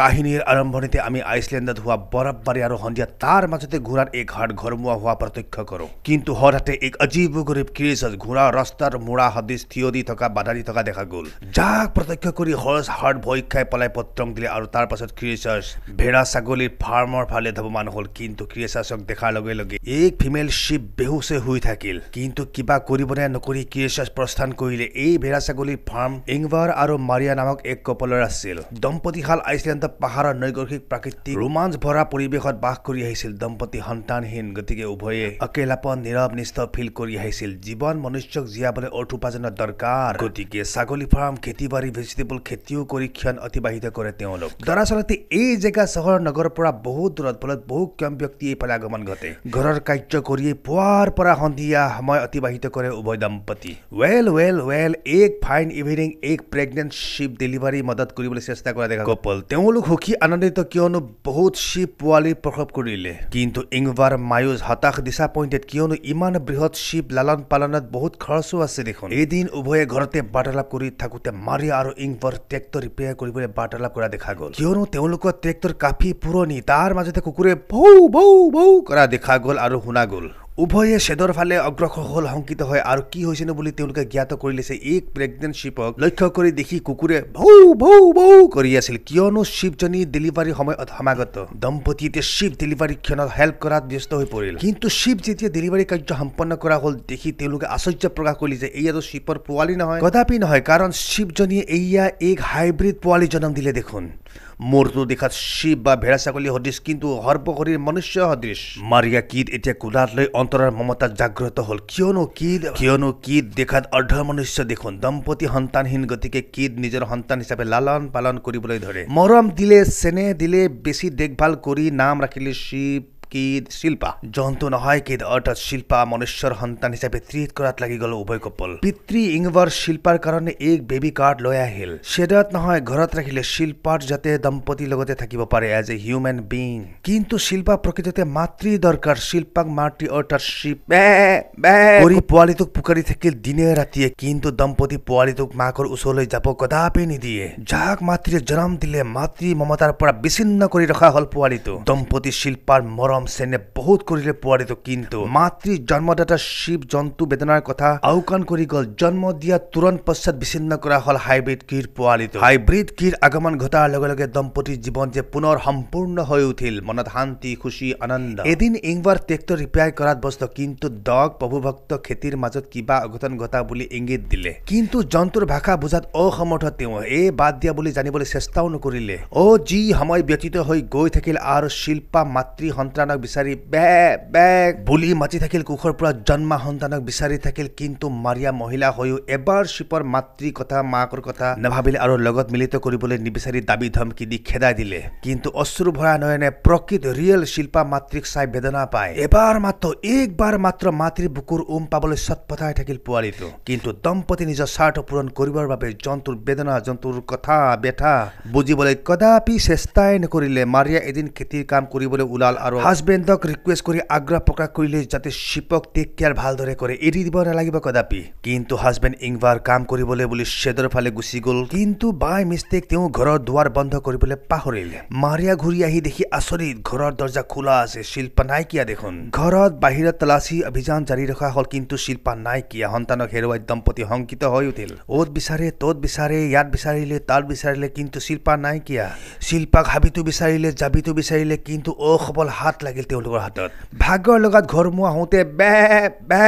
কাহিনীৰ আৰম্ভণিতে আমি আইচলেণ্ডত হোৱা বৰফবাৰী আৰু সন্ধিয়া তাৰ মাজতে ঘোঁৰাত এক ঘাট ঘৰমুৱা হোৱা প্ৰত্যক্ষ কৰোঁ কিন্তু হঠাতে এক অজীৱ গৰীব কিৰিচত ঘোঁৰা ৰাস্তাৰ মূৰা সদৃশ থিয় দি থকা বাধা দি থকা দেখা গ'ল যাক প্ৰত্যক্ষ কৰি হৰ্চ হাৰ্ট ভয় খাই পেলাই পত্ৰং দিলে আৰু তাৰ পাছত কিৰিচাৰ্চ ভেড়া ছাগলীৰ ফাৰ্মৰ ফালে ধবমান হ'ল কিন্তু কিৰিচাৰ্চক দেখাৰ লগে লগে এক ফিমেল শ্বিপ বেহুচে শুই থাকিল কিন্তু কিবা কৰিব নে নকৰি কিৰিচাৰ্চ প্ৰস্থান কৰিলে এই ভেড়া ছাগলীৰ ফাৰ্ম ইংভাৰ আৰু মাৰিয়া নামক এক কপালৰ আছিল দম্পতিশাল আইচলেণ্ড অত্যন্ত পাহাৰৰ নৈগৰ্ষিক প্ৰাকৃতিক ৰোমাঞ্চ ভৰা পৰিৱেশত বাস কৰি আহিছিল দম্পতী সন্তানহীন গতিকে উভয়ে একেলাপন নীৰৱ নিষ্ঠ ফিল কৰি আহিছিল জীৱন মনুষ্যক জীয়াবলৈ অৰ্থ উপাৰ্জনৰ দৰকাৰ গতিকে ছাগলী ফাৰ্ম খেতি বাৰী ভেজিটেবল খেতিও কৰি ক্ষণ অতিবাহিত কৰে তেওঁলোক দৰাচলতে এই জেগা চহৰ নগৰৰ পৰা বহুত দূৰত ফলত বহু কম ব্যক্তি এইফালে আগমন ঘটে ঘৰৰ কাৰ্য কৰি পুৱাৰ পৰা সন্ধিয়া সময় অতিবাহিত কৰে উভয় দম্পতি ৱেল ৱেল ৱেল এক ফাইন ইভিনিং এক প্ৰেগনেণ্ট শ্বিপ ডেলিভাৰী মদত কৰিবলৈ চেষ্টা কৰা দেখা কপল তেওঁলোক সকলো সুখী আনন্দিত কিয়নো বহুত শ্বিপ পোৱালি প্ৰসৱ কৰিলে কিন্তু ইংভাৰ মায়ুজ হতাশ ডিচাপইণ্টেড কিয়নো ইমান বৃহৎ শ্বিপ লালন পালনত বহুত খৰচো আছে দেখোন এদিন উভয়ে ঘৰতে বাৰ্তালাপ কৰি থাকোঁতে মাৰিয়া আৰু ইংভাৰ ট্ৰেক্টৰ ৰিপেয়াৰ কৰিবলৈ বাৰ্তালাপ কৰা দেখা গ'ল কিয়নো তেওঁলোকৰ ট্ৰেক্টৰ কাফি পুৰণি তাৰ মাজতে কুকুৰে ভৌ ভৌ ভৌ কৰা দেখা গ'ল আৰু শুনা গ'ল উভয়ে শ্বেডৰ ফালে অগ্ৰসৰ হ'ল শংকিত হয় আৰু কি হৈছেনো বুলি তেওঁলোকে জ্ঞাত কৰিলেছে এই প্ৰেগনেণ্টশ্বিপক লক্ষ্য কৰি দেখি কুকুৰে ভৌ ভৌ ভৌ কৰি আছিল কিয়নো শ্বিপজনী ডেলিভাৰী সময়ত সমাগত দম্পতী এতিয়া ডেলিভাৰী ক্ষণত হেল্প কৰাত ব্যস্ত হৈ পৰিল কিন্তু শ্বিপ যেতিয়া ডেলিভাৰী কাৰ্য সম্পন্ন কৰা হ'ল দেখি তেওঁলোকে আশ্চৰ্য প্ৰকাশ কৰিলে যে এইয়াতো শ্বিপৰ পোৱালি নহয় কদাপি নহয় কাৰণ শ্বিপজনীয়ে এইয়া এক হাইব্ৰিড পোৱালী জনম দিলে দেখোন মূৰটো দেখাত শিৱ বা ভেড়া ছাগলী সদৃশ কিন্তু সৰ্বশৰীৰ মনুষ্য সদৃশ মাৰিয়া কিদ এতিয়া কোলাত লৈ অন্তৰৰ মমতা জাগ্ৰত হ'ল কিয়নো কিদ কিয়নো কিদ দেখাত অৰ্ধ মনুষ্য দেখোন দম্পতী সন্তানহীন গতিকে কিদ নিজৰ সন্তান হিচাপে লালন পালন কৰিবলৈ ধৰে মৰম দিলে চেনেহ দিলে বেছি দেখভাল কৰি নাম ৰাখিলে শিৱ কিদ শিল্পা জন্তু নহয় কিদ অর্থাৎ শিল্পা মনুষ্যৰ সন্তান হিসাবে ত্রিত করাত লাগি গ'ল উভয় কপল পিতৃ ইংবৰ শিল্পার কারণে এক বেবি কার্ড লয় আহিল চেডত নহয় ঘরত রাখিলে শিল্পার যাতে দম্পতীৰ লগতে থাকিব পারে এজ এ হিউম্যান বিং কিন্তু শিল্পা প্ৰকৃততে মাতৃ দরকার শিল্পাক মাতৃ অৰ্থাৎ কৰি পোৱালিটোক পুকাৰি থাকিল দিনে ৰাতিয়ে কিন্তু দম্পতী পোৱালিটোক মাকৰ ওচৰলৈ যাব কদাপি নিদিয়ে যাক মাতৃয়ে জন্ম দিলে মাতৃ মমতাৰ পৰা বিচ্ছিন্ন কৰি ৰখা হ'ল পোৱালিটো দম্পতি শিল্পাৰ মৰম কম চেনে বহুত কৰিলে পোৱাৰীটো কিন্তু মাতৃ জন্মদাতা শিৱ জন্তু বেদনাৰ কথা আওকাণ কৰি গল জন্ম দিয়া তুৰণ পশ্চাদ বিচ্ছিন্ন কৰা হল হাইব্ৰিড কীৰ পোৱালিটো হাইব্ৰিড কীৰ আগমন ঘটাৰ লগে লগে দম্পতীৰ জীৱন যে পুনৰ সম্পূৰ্ণ হৈ উঠিল মনত শান্তি খুচি আনন্দ এদিন ইংবাৰ টেক্টৰ ৰিপেয়াৰ কৰাত বস্তু কিন্তু দগ প্ৰভুভক্ত খেতিৰ মাজত কিবা অঘটন ঘটা বুলি ইংগিত দিলে কিন্তু জন্তুৰ ভাষা বুজাত অসমৰ্থ তেওঁ এই বাদ দিয়া বুলি জানিবলৈ চেষ্টাও নকৰিলে অ যি সময় ব্যতীত হৈ গৈ থাকিল আৰু শিল্পা মাতৃ সন্তানক সন্তানক বিচাৰি বে বে বুলি মাতি থাকিল কোষৰ পৰা জন্মা সন্তানক বিচাৰি থাকিল কিন্তু মাৰিয়া মহিলা হৈও এবাৰ শিপৰ মাতৃ কথা মাকৰ কথা নাভাবিলে আৰু লগত মিলিত কৰিবলৈ নিবিচাৰি দাবী ধমকি দি খেদাই দিলে কিন্তু অশ্ৰু ভৰা নয়নে প্ৰকৃত ৰিয়েল শিল্পা মাতৃক চাই বেদনা পায় এবাৰ মাত্ৰ একবাৰ মাত্ৰ মাতৃ বুকুৰ উম পাবলৈ চটপথাই থাকিল পোৱালিটো কিন্তু দম্পতি নিজৰ স্বাৰ্থ পূৰণ কৰিবৰ বাবে জন্তুৰ বেদনা জন্তুৰ কথা বেথা বুজিবলৈ কদাপি চেষ্টাই নকৰিলে মাৰিয়া এদিন খেতিৰ কাম কৰিবলৈ ওলাল আৰু হাজবেণ্ডক ৰিকুৱেষ্ট কৰি আগ্ৰহ প্ৰকাশ কৰিলে যাতে শিপক টেক কেয়াৰ ভালদৰে কৰে এৰি দিব নালাগিব কদাপি কিন্তু হাজবেণ্ড ইংবাৰ কাম কৰিবলৈ বুলি শ্বেডৰ ফালে গুচি গ'ল কিন্তু বাই মিষ্টেক তেওঁ ঘৰৰ দুৱাৰ বন্ধ কৰিবলৈ পাহৰিলে মাৰিয়া ঘূৰি আহি দেখি আচৰিত ঘৰৰ দৰ্জা খোলা আছে শিল্পা নাইকিয়া দেখোন ঘৰত বাহিৰত তালাচী অভিযান জাৰি ৰখা হ'ল কিন্তু শিল্পা নাইকিয়া সন্তানক হেৰুৱাই দম্পতি শংকিত হৈ উঠিল অত বিচাৰে তত বিচাৰে ইয়াত বিচাৰিলে তাত বিচাৰিলে কিন্তু শিল্পা নাইকিয়া শিল্পাক হাবিটো বিচাৰিলে জাবিটো বিচাৰিলে কিন্তু অসবল হাত লাগিল তেওঁলোকৰ হাতত ভাগৰ লগত ঘৰমুৱা হওঁতে বে বে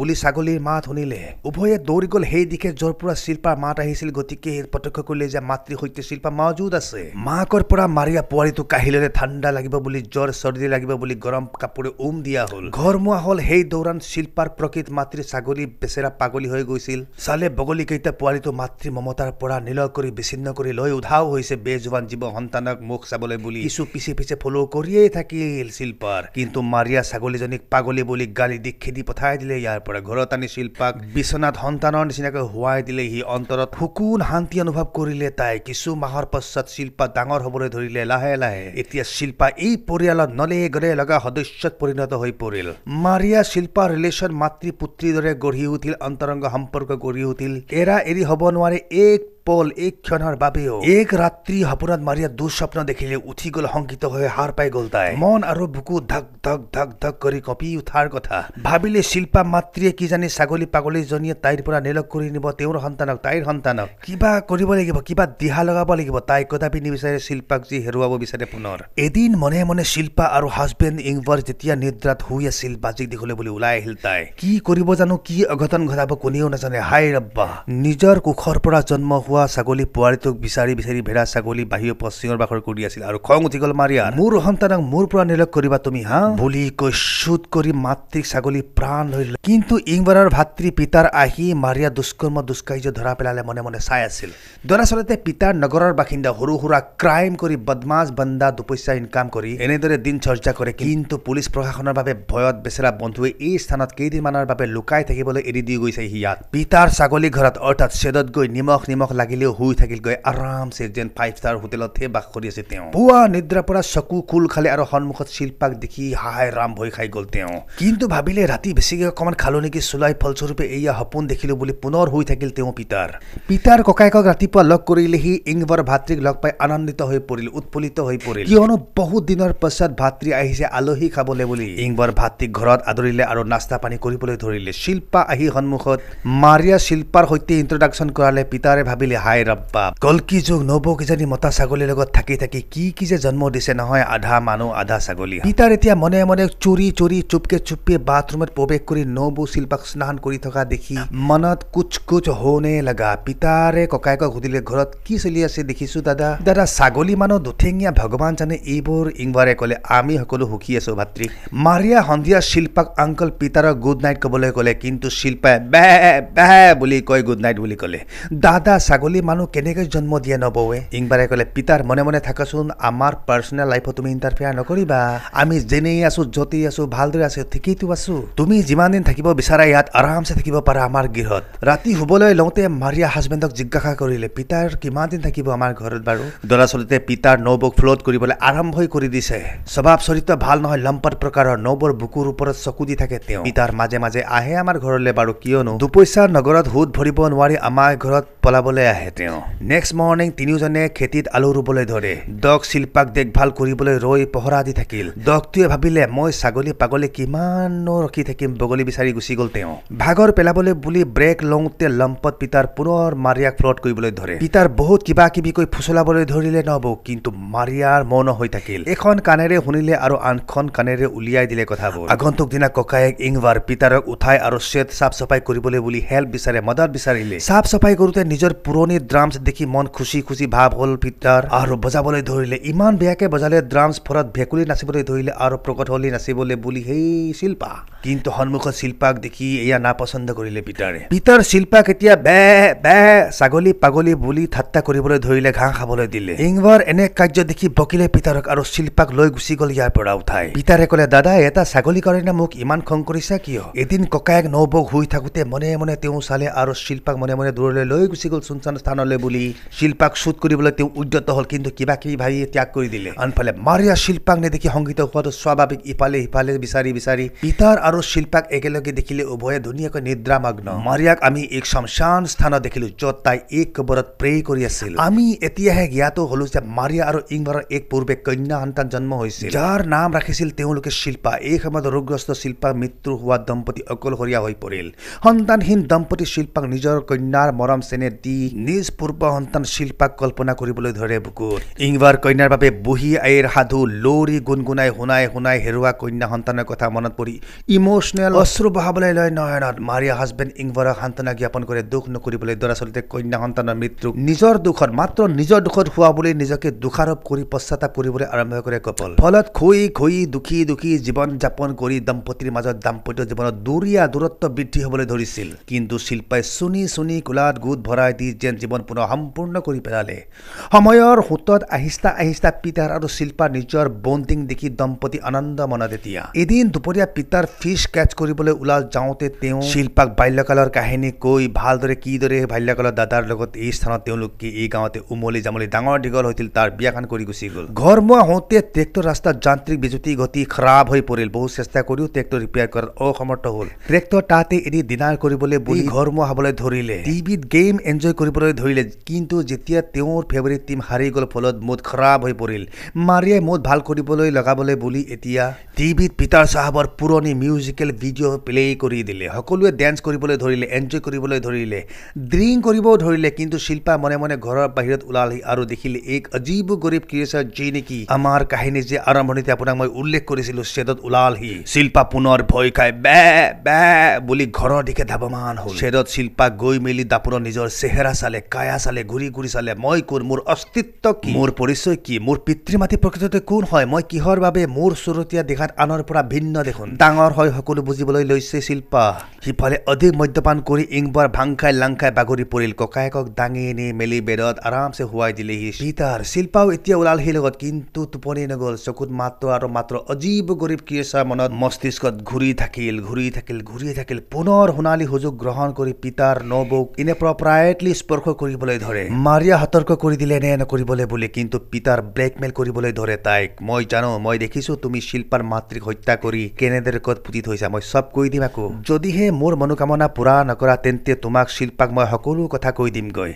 বুলি ছাগলীৰ মাত শুনিলে উভয়ে দৌৰি গ'ল সেই দিশে য'ৰ পৰা শিল্পাৰ মাত আহিছিল গতিকে প্ৰত্যক্ষ কৰিলে যে মাতৃৰ সৈতে শিল্পা মজুত আছে মাকৰ পৰা মাৰিয়া পোৱালিটো কাঢ়িলে ঠাণ্ডা লাগিব বুলি জ্বৰ চৰ্দি লাগিব বুলি গৰম কাপোৰে উম দিয়া হ'ল ঘৰমুৱা হ'ল সেই দৌৰান শিল্পাৰ প্ৰকৃত মাতৃ ছাগলী বেচেৰা পাগলী হৈ গৈছিল চালে বগলী কেইটা পোৱালিটো মাতৃ মমতাৰ পৰা নীল কৰি বিচ্ছিন্ন কৰি লৈ উধাও হৈছে বেজুৱান জীৱ সন্তানক মুখ চাবলৈ বুলি কিছু পিছে পিছে ফলো কৰিয়েই থাকিল আছিল শিল্পাৰ কিন্তু মাৰিয়া ছাগলীজনীক পাগলি বলি গালি দি খেদি পঠাই দিলে ইয়াৰ পৰা ঘৰত আনি শিল্পাক বিচনাত সন্তানৰ নিচিনাকৈ হোৱাই দিলে সি অন্তৰত শুকুন শান্তি অনুভৱ কৰিলে তাই কিছু মাহৰ পাছত শিল্পা ডাঙৰ হবলৈ ধৰিলে লাহে লাহে এতিয়া শিল্পা এই পৰিয়ালত নলে গৰে লগা সদস্যত পৰিণত হৈ পৰিল মাৰিয়া শিল্পা ৰিলেশ্যন মাতৃ পুত্ৰীৰ দৰে গঢ়ি উঠিল অন্তৰংগ সম্পৰ্ক গঢ়ি উঠিল এৰা এৰি হব নোৱাৰে এক পল এই ক্ষণৰ বাবেও এক ৰাতি সপোনত মাৰিয়া দুঃস্বপ্ন দেখিলে উঠি গল শংকিত হৈ সাৰ পাই গল তাই মন আৰু বুকু ধক ধক ধক ধক কৰি কঁপি উঠাৰ কথা ভাবিলে শিল্পা মাতৃয়ে কি জানি ছাগলী পাগলীজনীয়ে তাইৰ পৰা নিলগ কৰি নিব তেওঁৰ সন্তানক তাইৰ সন্তানক কিবা কৰিব লাগিব কিবা দিহা লগাব লাগিব তাই কদাপি নিবিচাৰে শিল্পাক যি হেৰুৱাব বিচাৰে পুনৰ এদিন মনে মনে শিল্পা আৰু হাজবেণ্ড ইংবৰ যেতিয়া নিদ্ৰাত শুই আছিল বাজিক দেখিবলৈ বুলি ওলাই আহিল তাই কি কৰিব জানো কি অঘটন ঘটাব কোনেও নাজানে হাই ৰব্বা নিজৰ কোষৰ পৰা জন্ম হোৱা পোৱা ছাগলী পোৱালিটোক বিচাৰি বিচাৰি ভেড়া ছাগলী বাহিৰৰ পশ্চিমৰ বাখৰ কৰি আছিল আৰু খং উঠি গ'ল মাৰিয়া মোৰ সন্তানক মোৰ পৰা নিলগ কৰিবা তুমি হা বুলি কৈ চুট কৰি মাতৃক ছাগলী প্ৰাণ ধৰিল কিন্তু ইংবাৰৰ ভাতৃ পিতাৰ আহি মাৰিয়া দুষ্কৰ্ম দুষ্কাৰ্য ধৰা পেলালে মনে মনে চাই আছিল দৰাচলতে পিতাৰ নগৰৰ বাসিন্দা সৰু সুৰা ক্ৰাইম কৰি বদমাছ বন্দা দুপইচা ইনকাম কৰি এনেদৰে দিন চৰ্চা কৰে কিন্তু পুলিচ প্ৰশাসনৰ বাবে ভয়ত বেচেৰা বন্ধুৱে এই স্থানত কেইদিনমানৰ বাবে লুকাই থাকিবলৈ এৰি দি গৈছে সি ইয়াত পিতাৰ ছাগলী ঘৰত অৰ্থাৎ চেদত গৈ নিমখ নিমখ লাগে লাগিলেও শুই থাকিল গৈ আৰামছে যেন ফাইভ ষ্টাৰ হোটেলতহে বাস কৰি আছে তেওঁ পুৱা নিদ্ৰাৰ পৰা চকু কুল খালে আৰু সন্মুখত শিল্পাক দেখি হাই ৰাম ভৈ খাই গ'ল তেওঁ কিন্তু ভাবিলে ৰাতি বেছিকৈ অকণমান খালো নেকি চোলাই ফলস্বৰূপে এইয়া সপোন দেখিলো বুলি পুনৰ শুই থাকিল তেওঁ পিতাৰ পিতাৰ ককায়েকক ৰাতিপুৱা লগ কৰিলেহি ইংবৰ ভাতৃক লগ পাই আনন্দিত হৈ পৰিল উৎফুল্লিত হৈ পৰিল কিয়নো বহুত দিনৰ পাছত ভাতৃ আহিছে আলহী খাবলৈ বুলি ইংবৰ ভাতৃক ঘৰত আদৰিলে আৰু নাস্তা পানী কৰিবলৈ ধৰিলে শিল্পা আহি সন্মুখত মাৰিয়া শিল্পাৰ সৈতে ইণ্ট্ৰডাকশ্যন কৰালে পিতাৰে ভাবিলে বুলি হাই ৰব্বা কলকি যুগ নবৌ কিজনী মতা ছাগলীৰ লগত থাকি থাকি কি কি যে জন্ম দিছে নহয় আধা মানুহ আধা ছাগলী পিতাৰ এতিয়া মনে মনে চুৰি চুৰি চুপকে চুপিয়ে বাথৰুমত প্ৰৱেশ কৰি নবৌ শিল্পাক স্নান কৰি থকা দেখি মনত কুচ কুচ হোনে লগা পিতাৰে ককায়েকক সুধিলে ঘৰত কি চলি আছে দেখিছো দাদা দাদা ছাগলী মানুহ দুঠেঙীয়া ভগৱান জানে এইবোৰ ইংবাৰে কলে আমি সকলো সুখী আছো ভাতৃ মাৰিয়া সন্ধিয়া শিল্পাক অংকল পিতাৰক গুড নাইট কবলৈ কলে কিন্তু শিল্পাই বে বে বুলি কৈ গুড নাইট বুলি কলে দাদা ছাগলী মানুহ কেনেকৈ জন্ম দিয়ে নবৌৱে ইংবাৰে ক'লে পিতাৰ মনে মনে থাকাচোন আমাৰ পাৰ্চনেল লাইফত তুমি ইণ্টাৰফেয়াৰ নকৰিবা আমি যেনেই আছো য'তেই আছো ভালদৰে আছো ঠিকেইটো আছো তুমি যিমান দিন থাকিব বিচাৰা ইয়াত আৰামছে থাকিব পাৰা আমাৰ গৃহত ৰাতি শুবলৈ লওঁতে মাৰিয়া হাজবেণ্ডক জিজ্ঞাসা কৰিলে পিতাৰ কিমান দিন থাকিব আমাৰ ঘৰত বাৰু দৰাচলতে পিতাৰ নবৌক ফ্ল'ট কৰিবলৈ আৰম্ভই কৰি দিছে স্বভাৱ চৰিত্ৰ ভাল নহয় লম্পট প্ৰকাৰৰ নবৌৰ বুকুৰ ওপৰত চকু দি থাকে তেওঁ পিতাৰ মাজে মাজে আহে আমাৰ ঘৰলৈ বাৰু কিয়নো দুপইচাৰ নগৰত সোধ ভৰিব নোৱাৰি আমাৰ ঘৰত পলাবলৈ আহে তেওঁ নেক্সট মৰ্ণিং তিনিওজনে খেতিত আলু ৰুবলৈ ধৰে দগ শিল্পাক দেখভাল কৰিবলৈ ৰৈ পহৰা দি থাকিল দগটোৱে ভাবিলে মই ছাগলী পাগলী কিমানো ৰখি থাকিম বগলী বিচাৰি গুচি গ'ল তেওঁ ভাগৰ পেলাবলৈ বুলি ব্ৰেক লওঁতে লম্পত পিতাৰ পুনৰ মাৰিয়াক ফ্লট কৰিবলৈ ধৰে পিতাৰ বহুত কিবা কিবি কৈ ফুচলাবলৈ ধৰিলে নহ'ব কিন্তু মাৰিয়াৰ মৌন হৈ থাকিল এখন কাণেৰে শুনিলে আৰু আনখন কাণেৰে উলিয়াই দিলে কথাবোৰ আগন্তুক দিনা ককায়েক ইংবাৰ পিতাৰক উঠাই আৰু চেত চাফ চাফাই কৰিবলৈ বুলি হেল্প বিচাৰে মদত বিচাৰিলে চাফ চাফাই কৰোতে নিজৰ পুৰণি ড্ৰামছ দেখি মন খুচি খুচি ভাৱ হ'ল পিটাৰ আৰু বজাবলৈ ধৰিলে ইমান বেয়াকৈ বজালে ড্ৰামছ ফৰত ভেকুলি নাচিবলৈ ধৰিলে আৰু প্ৰকট হ'লে নাচিবলৈ বুলি সেই শিল্পা কিন্তু সন্মুখত শিল্পাক দেখি এয়া নাপচন্দ কৰিলে পিতাৰে পিতাৰ শিল্পাক এতিয়া বে বে ছাগলী পাগলী বুলি ঠাট্টা কৰিবলৈ ধৰিলে ঘাঁহ খাবলৈ দিলে ইংবাৰ এনে কাৰ্য দেখি বকিলে পিতাৰক আৰু শিল্পাক লৈ গুচি গ'ল ইয়াৰ পৰা উঠাই পিতাৰে ক'লে দাদা এটা ছাগলী কাৰণে মোক ইমান খং কৰিছা কিয় এদিন ককায়েক নৌবক হৈ থাকোতে মনে মনে তেওঁ চালে আৰু শিল্পাক মনে মনে দূৰলৈ লৈ গুচি গ'ল চোন অনুষ্ঠানলৈ বুলি শিল্পাক শ্বুট কৰিবলৈ তেওঁ উদ্যত হ'ল কিন্তু কিবা কিবি ভাবি ত্যাগ কৰি দিলে আনফালে মাৰিয়া শিল্পাক নেদেখি সংগীত হোৱাটো স্বাভাৱিক ইফালে সিফালে বিচাৰি বিচাৰি পিতাৰ আৰু শিল্পাক একেলগে দেখিলে উভয়ে ধুনীয়াকৈ নিদ্ৰামগ্ন মাৰিয়াক আমি এক শ্মশান স্থানত দেখিলোঁ য'ত তাই এক কবৰত প্ৰেয় কৰি আছিল আমি এতিয়াহে জ্ঞাত হ'লো যে মাৰিয়া আৰু ইংবাৰৰ এক পূৰ্বে কন্যা সন্তান জন্ম হৈছিল যাৰ নাম ৰাখিছিল তেওঁলোকে শিল্পা এই সময়ত ৰোগগ্ৰস্ত শিল্পা মৃত্যু হোৱা দম্পতি অকলশৰীয়া হৈ পৰিল সন্তানহীন দম্পতি শিল্পাক নিজৰ কন্যাৰ মৰম চেনেহ দি নিজ পূৰ্ব সন্তান শিল্পাক কল্পনা কৰিবলৈ ধৰে বুকুত ইংবাৰ কন্যাৰ বাবে বুঢ়ী আইৰ সাধু লৌৰি গুণগুণাই শুনাই শুনাই হেৰুৱা কন্যা সন্তানৰ কথা মনত পৰি ইম'চনেল অশ্ৰু বহাবলৈ লয় নয়নত মাৰিয়া হাজবেণ্ড ইংবাৰক সান্তনা জ্ঞাপন কৰে দুখ নকৰিবলৈ দৰাচলতে কন্যা সন্তানৰ মৃত্যু নিজৰ দুখত মাত্ৰ নিজৰ দুখত হোৱা বুলি নিজকে দোষাৰোপ কৰি পশ্চাতাপ কৰিবলৈ আৰম্ভ কৰে কপল ফলত খুই খুই দুখী দুখী জীৱন যাপন কৰি দম্পতীৰ মাজত দাম্পত্য জীৱনত দূৰীয়া দূৰত্ব বৃদ্ধি হ'বলৈ ধৰিছিল কিন্তু শিল্পাই চুনি চুনি কোলাত গোট ভৰাই দি যেন জীৱন পুনৰ সম্পূৰ্ণ কৰি পেলালে সময়ৰ সোঁতত আহিষ্টা আহিষ্টা পিতাৰ আৰু শিল্পা নিজৰ বন্দিং দেখি দম্পতী আনন্দ মনতে দিয়া এদিন দুপৰীয়া পিতাৰ ফিচ কেট্ছ কৰিবলৈ ওলাল যাওঁতে তেওঁ শিল্পাক বাল্যকালৰ কাহিনী কৈ ভালদৰে কিদৰে বাল্যকালৰ দাদাৰ লগত এই স্থানত তেওঁলোকে এই গাঁৱতে উমলি জামলি ডাঙৰ দীঘল হৈছিল তাৰ বিয়াখন কৰি গুচি গ'ল ঘৰমুৱা হওঁতে ট্ৰেক্টৰ ৰাস্তাত যান্ত্ৰিক বিজুতি গতি খৰাব হৈ পৰিল বহুত চেষ্টা কৰিও ট্ৰেক্টৰ ৰিপেয়াৰ কৰাত অসমৰ্থ হ'ল ট্ৰেক্টৰ তাতে এদিন ডিনাৰ কৰিবলৈ বুলি ঘৰমুৱা হ'বলৈ ধৰিলে টিভিত গেম এনজয় কৰিব কৰিবলৈ ধৰিলে কিন্তু যেতিয়া তেওঁৰ ফেভৰেট টীম হাৰি গ'ল ফলত মুড খৰাব হৈ পৰিল মাৰিয়াই মুড ভাল কৰিবলৈ লগাবলৈ বুলি এতিয়া টিভিত পিটাৰ চাহাবৰ পুৰণি মিউজিকেল ভিডিঅ' প্লে কৰি দিলে সকলোৱে ডেন্স কৰিবলৈ ধৰিলে এনজয় কৰিবলৈ ধৰিলে ড্ৰিংক কৰিবও ধৰিলে কিন্তু শিল্পা মনে মনে ঘৰৰ বাহিৰত ওলালহি আৰু দেখিলে এক অজীৱ গৰীৱ ক্ৰিয়েচাৰ যি নেকি আমাৰ কাহিনী যে আৰম্ভণিতে আপোনাক মই উল্লেখ কৰিছিলোঁ ছেদত ওলালহি শিল্পা পুনৰ ভয় খাই বে বে বুলি ঘৰৰ দিশে ধাৱমান হ'ল ছেদত শিল্পা গৈ মেলি দাপোনৰ নিজৰ চেহেৰা চালে কায়া চালে ঘূৰি ঘূৰি চালে মই কোন মোৰ অস্তিত্ব কি মোৰ পৰিচয় কি মোৰ পিতৃ মাতৃ প্ৰকৃততে কোন হয় মই কিহৰ বাবে মোৰ চুৰতীয়া দিশাত আনৰ পৰা ভিন্ন দেখোন ডাঙৰ হয় সকলো বুজিবলৈ লৈছে শিল্পা সিফালে অধিক মদ্যপান কৰি ইংবাৰ ভাং খাই লাং খাই বাগৰি পৰিল ককায়েকক দাঙি নি মেলি বেদত আৰামছে শুৱাই দিলেহি সীতাৰ শিল্পাও এতিয়া ওলাল সেই লগত কিন্তু টোপনি নগ'ল চকুত মাত্ৰ আৰু মাত্ৰ অজীৱ গৰীব কিয়েচাৰ মনত মস্তিষ্কত ঘূৰি থাকিল ঘূৰি থাকিল ঘূৰি থাকিল পুনৰ সোণালী সুযোগ গ্ৰহণ কৰি পিতাৰ নবৌক ইনে প্ৰপ্ৰায়েটলি স্পৰ্শ কৰিবলৈ ধৰে মাৰিয়া সতৰ্ক কৰি দিলে এনে কৰিবলৈ বুলি কিন্তু পিতাৰ ব্লেকমেইল কৰিবলৈ ধৰে তাইক মই জানো মই দেখিছো তুমি শিল্পাৰ মাতৃক হত্যা কৰি কেনেদৰে কত পুতি থৈছা মই চব কৈ দিম আকৌ যদিহে মোৰ মনোকামনা পূৰা নকৰা তেন্তে তোমাক শিল্পাক মই সকলো কথা কৈ দিমগৈ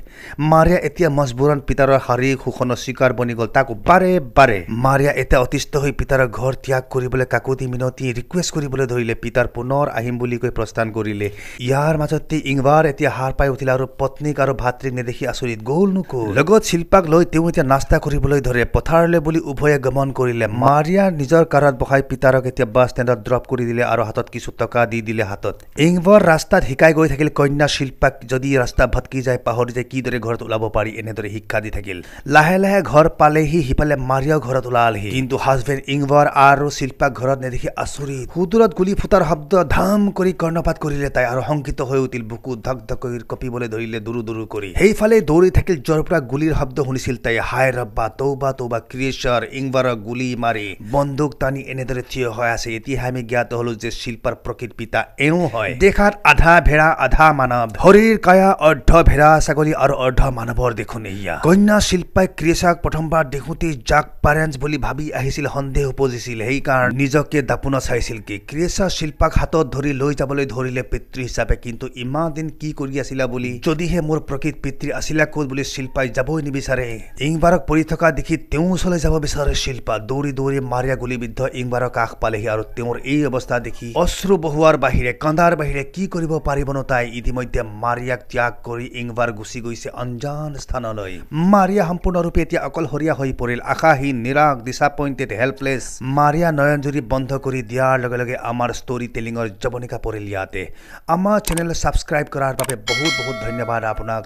মাৰিয়া এতিয়া মজবুৰণ পিতাৰৰ শাৰীৰিক শোষণৰ স্বীকাৰ বনি গল তাক বাৰে বাৰে মাৰিয়া এতিয়া অতিষ্ঠ হৈ পিতাৰৰ ঘৰ ত্যাগ কৰিবলৈ কাকতি মিনতি ৰিকুৱেষ্ট কৰিবলৈ ধৰিলে পিতাৰ পুনৰ আহিম বুলি কৈ প্ৰস্থান কৰিলে ইয়াৰ মাজতে ইংবাৰ এতিয়া হাৰ পাই উঠিলে আৰু পত্নীক আৰু ভাতৃ নেদেখি আচৰিত গ'ল নোকো লগত শিল্পাক লৈ তেওঁ এতিয়া নাস্তা কৰিবলৈ ধৰে পথাৰলৈ বুলি উভয়ে গমন কৰিলে মাৰিয়া নিজৰ কাৰত বহাই পিতাৰক এতিয়া বাছ ষ্টেণ্ডত ড্ৰপ কৰি দিলে আৰু হাতত কিছু টকা দি দিলে হাতত ইংবৰ ৰাস্তাত শিকাই গৈ থাকিল কন্যা শিল্পাক যদি ৰাস্তা ভাতকি যায় পাহৰি যায় কিদৰে ঘৰত ওলাব পাৰি এনেদৰে শিক্ষা দি থাকিল লাহে লাহে ঘৰ পালেহি সিফালে মাৰিয়াও ঘৰত ওলালহি কিন্তু হাজবেণ্ড ইংবৰ আৰু শিল্পাক ঘৰত নেদেখি আচৰিত সুদূৰত গুলি ফুটাৰ শব্দ ধাম কৰি কৰ্ণপাত কৰিলে তাই আৰু শংকিত হৈ উঠিল বুকুত ধক ধক কৰি কপিবলৈ ধৰিলে দূৰ দূৰ কৰি সেইফালে দৌৰি থাকিল য'ৰ পৰা গুলীৰ শব্দ শুনিছিল তাই হাই ৰব্বা তৌবা তৌবা ক্ৰিয়েশ্বৰ ইংবাৰক গুলি মাৰি বন্দুক টানি এনেদৰে থিয় হৈ আছে এতিয়াহে আমি জ্ঞাত হলো যে শিল্পাৰ প্ৰকৃত পিতা এওঁ হয় দেখাত আধা ভেড়া আধা মানৱ ভৰিৰ কায়া অৰ্ধ ভেড়া ছাগলী আৰু অৰ্ধ মানৱৰ দেখোন এয়া কন্যা শিল্পাই ক্ৰিয়েশাক প্ৰথমবাৰ দেখোঁতে যাক পাৰেণ্টছ বুলি ভাবি আহিছিল সন্দেহ উপজিছিল সেইকাৰণে নিজকে দাপোন চাইছিল কি ক্ৰিয়েশা শিল্পাক হাতত ধৰি লৈ যাবলৈ ধৰিলে পিতৃ হিচাপে কিন্তু ইমান দিন কি কৰি আছিলা বুলি যদিহে মোৰ প্ৰকৃত পিতৃ আছিলা কত বুলি শিল্পাই যাবই নিবিচাৰে ইংবাৰক পৰি থকা দেখি তেওঁ ওচৰলৈ যাব বিচাৰে শিল্পা দৌৰি দৌৰি মাৰিয়া গুলিবিদ্ধ ইংবাৰক কাষ পালেহি আৰু তেওঁৰ এই অৱস্থা দেখি অশ্ৰু বহুৱাৰ বাহিৰে কন্দাৰ বাহিৰে কি কৰিব পাৰিব ন তাই ইতিমধ্যে মাৰিয়াক ত্যাগ কৰি ইংবাৰ গুচি গৈছে অঞ্জান স্থানলৈ মাৰিয়া সম্পূৰ্ণৰূপে এতিয়া অকলশৰীয়া হৈ পৰিল আশাহীন নিৰাশ ডিচাপইণ্টেড হেল্পলেছ মাৰিয়া নয়নজুৰি বন্ধ কৰি দিয়াৰ লগে লগে আমাৰ ষ্টৰি টেলিঙৰ জবনিকা পৰিল ইয়াতে আমাৰ চেনেল ছাবস্ক্ৰাইব কৰাৰ বাবে বহুত বহুত ধন্যবাদ আপোনাক